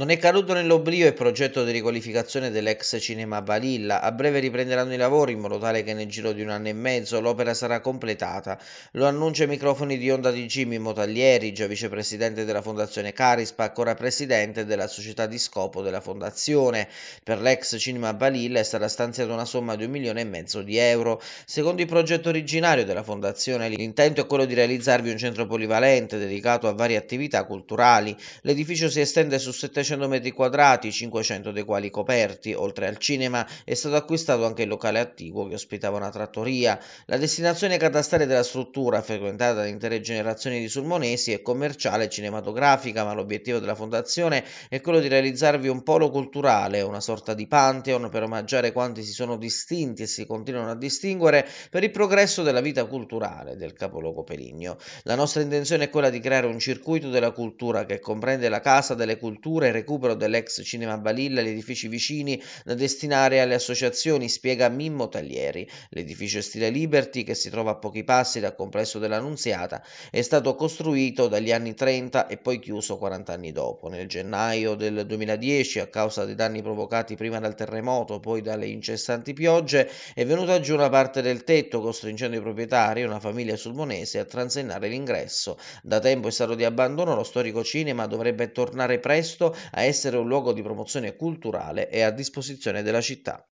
Non è caduto nell'oblio il progetto di riqualificazione dell'ex cinema Balilla. A breve riprenderanno i lavori in modo tale che nel giro di un anno e mezzo l'opera sarà completata. Lo annuncia i microfoni di Onda di Jimmy Motaglieri, già vicepresidente della Fondazione Carispa, ancora presidente della società di scopo della Fondazione. Per l'ex cinema Balilla è stata stanziata una somma di un milione e mezzo di euro. Secondo il progetto originario della Fondazione, l'intento è quello di realizzarvi un centro polivalente dedicato a varie attività culturali. L'edificio si estende su 700 700 metri quadrati, 500 dei quali coperti. Oltre al cinema è stato acquistato anche il locale attiguo che ospitava una trattoria. La destinazione catastale della struttura, frequentata da intere generazioni di sulmonesi, è commerciale e cinematografica, ma l'obiettivo della fondazione è quello di realizzarvi un polo culturale, una sorta di pantheon per omaggiare quanti si sono distinti e si continuano a distinguere per il progresso della vita culturale del capoluogo peligno. La nostra intenzione è quella di creare un circuito della cultura che comprende la Casa delle Culture il recupero dell'ex Cinema Balilla e gli edifici vicini da destinare alle associazioni, spiega Mimmo Taglieri. L'edificio stile Liberty, che si trova a pochi passi dal complesso della Nunziata, è stato costruito dagli anni 30 e poi chiuso 40 anni dopo. Nel gennaio del 2010, a causa dei danni provocati prima dal terremoto, poi dalle incessanti piogge, è venuta giù una parte del tetto, costringendo i proprietari, una famiglia sulmonese, a transennare l'ingresso. Da tempo è stato di abbandono lo storico cinema dovrebbe tornare presto a essere un luogo di promozione culturale e a disposizione della città.